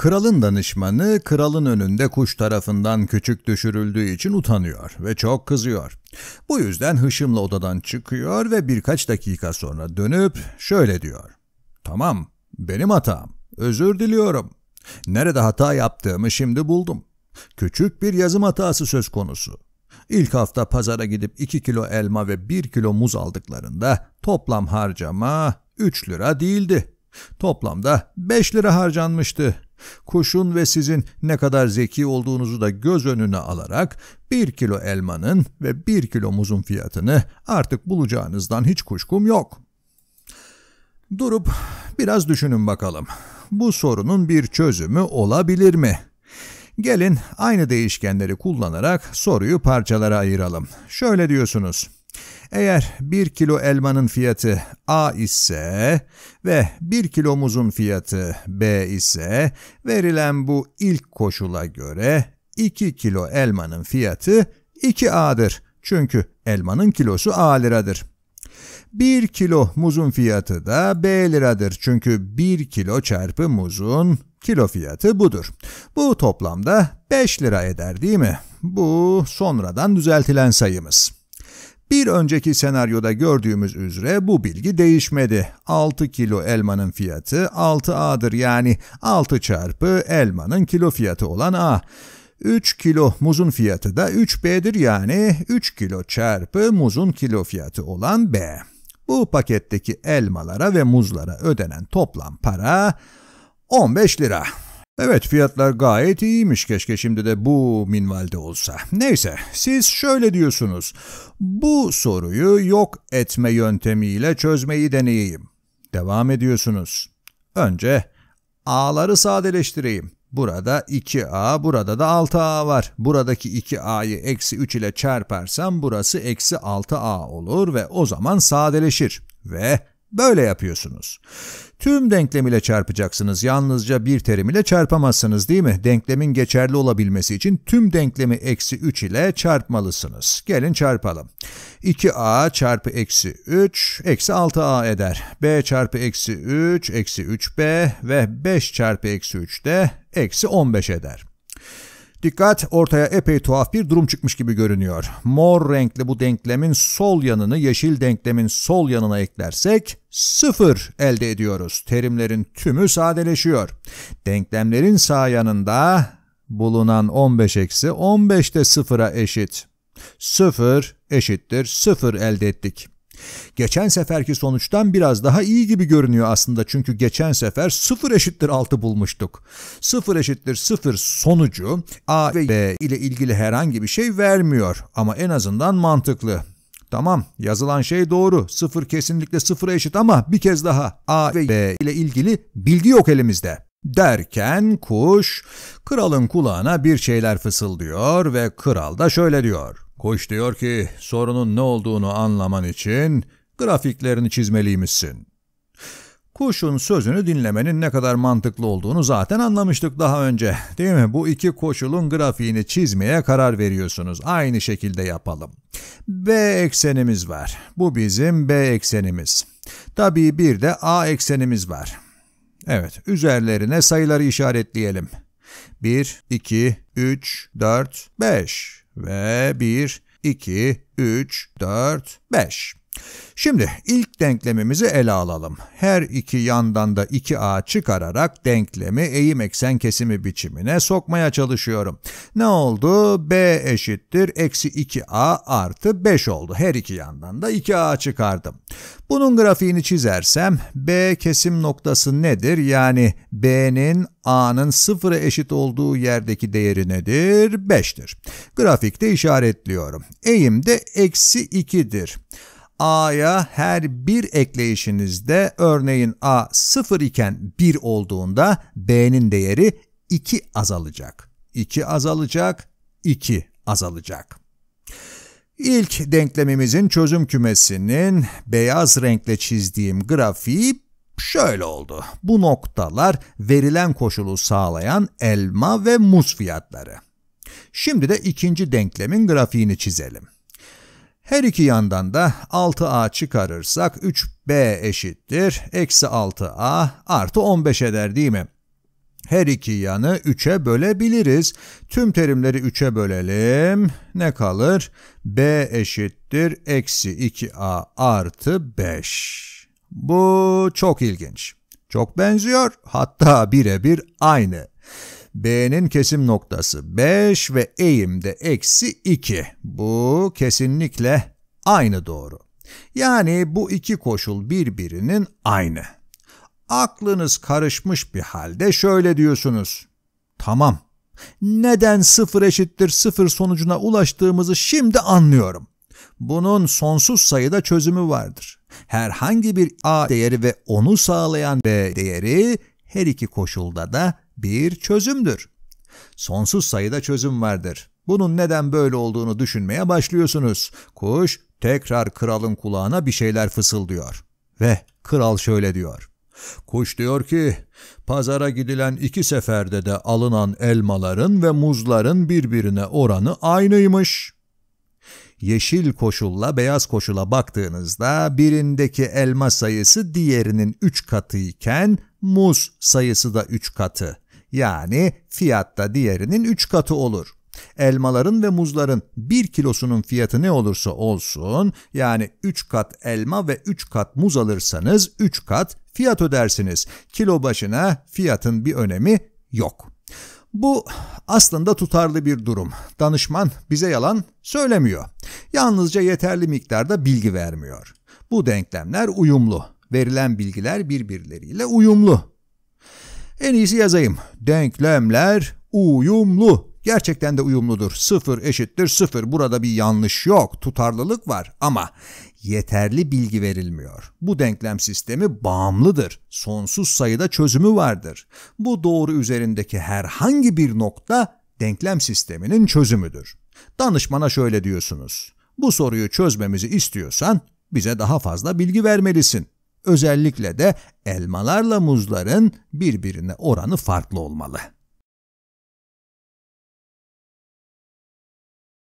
Kralın danışmanı kralın önünde kuş tarafından küçük düşürüldüğü için utanıyor ve çok kızıyor. Bu yüzden hışımla odadan çıkıyor ve birkaç dakika sonra dönüp şöyle diyor. Tamam, benim hatam. Özür diliyorum. Nerede hata yaptığımı şimdi buldum. Küçük bir yazım hatası söz konusu. İlk hafta pazara gidip 2 kilo elma ve 1 kilo muz aldıklarında toplam harcama 3 lira değildi. Toplamda 5 lira harcanmıştı. Kuşun ve sizin ne kadar zeki olduğunuzu da göz önüne alarak bir kilo elmanın ve bir kilo muzun fiyatını artık bulacağınızdan hiç kuşkum yok. Durup biraz düşünün bakalım. Bu sorunun bir çözümü olabilir mi?'' Gelin aynı değişkenleri kullanarak soruyu parçalara ayıralım. Şöyle diyorsunuz. Eğer 1 kilo elmanın fiyatı A ise ve 1 kilo muzun fiyatı B ise verilen bu ilk koşula göre 2 kilo elmanın fiyatı 2A'dır. Çünkü elmanın kilosu A liradır. 1 kilo muzun fiyatı da B liradır. Çünkü 1 kilo çarpı muzun kilo fiyatı budur. Bu toplamda 5 lira eder değil mi? Bu sonradan düzeltilen sayımız. Bir önceki senaryoda gördüğümüz üzere bu bilgi değişmedi. 6 kilo elmanın fiyatı 6A'dır yani 6 çarpı elmanın kilo fiyatı olan A. 3 kilo muzun fiyatı da 3B'dir yani 3 kilo çarpı muzun kilo fiyatı olan B. Bu paketteki elmalara ve muzlara ödenen toplam para 15 lira. Evet fiyatlar gayet iyiymiş keşke şimdi de bu minvalde olsa. Neyse siz şöyle diyorsunuz. Bu soruyu yok etme yöntemiyle çözmeyi deneyeyim. Devam ediyorsunuz. Önce A'ları sadeleştireyim. Burada 2A, burada da 6A var. Buradaki 2A'yı eksi 3 ile çarparsam burası eksi 6A olur ve o zaman sadeleşir. Ve Böyle yapıyorsunuz. Tüm denklem ile çarpacaksınız. Yalnızca bir terim ile çarpamazsınız değil mi? Denklemin geçerli olabilmesi için tüm denklemi eksi 3 ile çarpmalısınız. Gelin çarpalım. 2a çarpı eksi 3 eksi 6a eder. b çarpı eksi 3 eksi 3b ve 5 çarpı eksi 3 de eksi 15 eder. Dikkat ortaya epey tuhaf bir durum çıkmış gibi görünüyor. Mor renkli bu denklemin sol yanını yeşil denklemin sol yanına eklersek sıfır elde ediyoruz. Terimlerin tümü sadeleşiyor. Denklemlerin sağ yanında bulunan 15 eksi 15 de sıfıra eşit. Sıfır eşittir sıfır elde ettik. Geçen seferki sonuçtan biraz daha iyi gibi görünüyor aslında çünkü geçen sefer 0 eşittir 6 bulmuştuk. 0 eşittir 0 sonucu A ve B ile ilgili herhangi bir şey vermiyor ama en azından mantıklı. Tamam yazılan şey doğru. Sıfır kesinlikle sıfıra eşit ama bir kez daha A ve B ile ilgili bilgi yok elimizde. Derken kuş kralın kulağına bir şeyler fısıldıyor ve kral da şöyle diyor. Kuş diyor ki sorunun ne olduğunu anlaman için grafiklerini çizmeliymişsin. Kuşun sözünü dinlemenin ne kadar mantıklı olduğunu zaten anlamıştık daha önce. Değil mi? Bu iki koşulun grafiğini çizmeye karar veriyorsunuz. Aynı şekilde yapalım. B eksenimiz var. Bu bizim B eksenimiz. Tabii bir de A eksenimiz var. Evet, üzerlerine sayıları işaretleyelim. 1, 2, 3, 4, 5 ve 1, 2, 3, 4, 5. Şimdi ilk denklemimizi ele alalım. Her iki yandan da 2a çıkararak denklemi eğim eksen kesimi biçimine sokmaya çalışıyorum. Ne oldu? b eşittir eksi 2a artı 5 oldu. Her iki yandan da 2a çıkardım. Bunun grafiğini çizersem b kesim noktası nedir? Yani b'nin a'nın sıfıra eşit olduğu yerdeki değeri nedir? 5'tir. Grafikte işaretliyorum. Eğim de eksi 2'dir. A'ya her bir ekleyişinizde örneğin A 0 iken 1 olduğunda B'nin değeri 2 azalacak. 2 azalacak, 2 azalacak. İlk denklemimizin çözüm kümesinin beyaz renkle çizdiğim grafiği şöyle oldu. Bu noktalar verilen koşulu sağlayan elma ve muz fiyatları. Şimdi de ikinci denklemin grafiğini çizelim. Her iki yandan da 6a çıkarırsak 3b eşittir. Eksi 6a artı 15 eder değil mi? Her iki yanı 3'e bölebiliriz. Tüm terimleri 3'e bölelim. Ne kalır? b eşittir. Eksi 2a artı 5. Bu çok ilginç. Çok benziyor. Hatta birebir aynı. B'nin kesim noktası 5 ve eğim de eksi 2. Bu kesinlikle aynı doğru. Yani bu iki koşul birbirinin aynı. Aklınız karışmış bir halde şöyle diyorsunuz. Tamam, neden 0 eşittir 0 sonucuna ulaştığımızı şimdi anlıyorum. Bunun sonsuz sayıda çözümü vardır. Herhangi bir a değeri ve onu sağlayan b değeri her iki koşulda da bir çözümdür. Sonsuz sayıda çözüm vardır. Bunun neden böyle olduğunu düşünmeye başlıyorsunuz. Kuş tekrar kralın kulağına bir şeyler fısıldıyor. Ve kral şöyle diyor. Kuş diyor ki, pazara gidilen iki seferde de alınan elmaların ve muzların birbirine oranı aynıymış.'' yeşil koşulla beyaz koşula baktığınızda birindeki elma sayısı diğerinin üç katı iken muz sayısı da üç katı. Yani fiyatta diğerinin 3 katı olur. Elmaların ve muzların 1 kilosunun fiyatı ne olursa olsun yani 3 kat elma ve 3 kat muz alırsanız 3 kat fiyat ödersiniz. Kilo başına fiyatın bir önemi yok. Bu aslında tutarlı bir durum. Danışman bize yalan söylemiyor. Yalnızca yeterli miktarda bilgi vermiyor. Bu denklemler uyumlu. Verilen bilgiler birbirleriyle uyumlu. En iyisi yazayım. Denklemler uyumlu. Gerçekten de uyumludur. Sıfır eşittir sıfır. Burada bir yanlış yok. Tutarlılık var ama yeterli bilgi verilmiyor. Bu denklem sistemi bağımlıdır. Sonsuz sayıda çözümü vardır. Bu doğru üzerindeki herhangi bir nokta denklem sisteminin çözümüdür. Danışmana şöyle diyorsunuz. Bu soruyu çözmemizi istiyorsan bize daha fazla bilgi vermelisin. Özellikle de elmalarla muzların birbirine oranı farklı olmalı.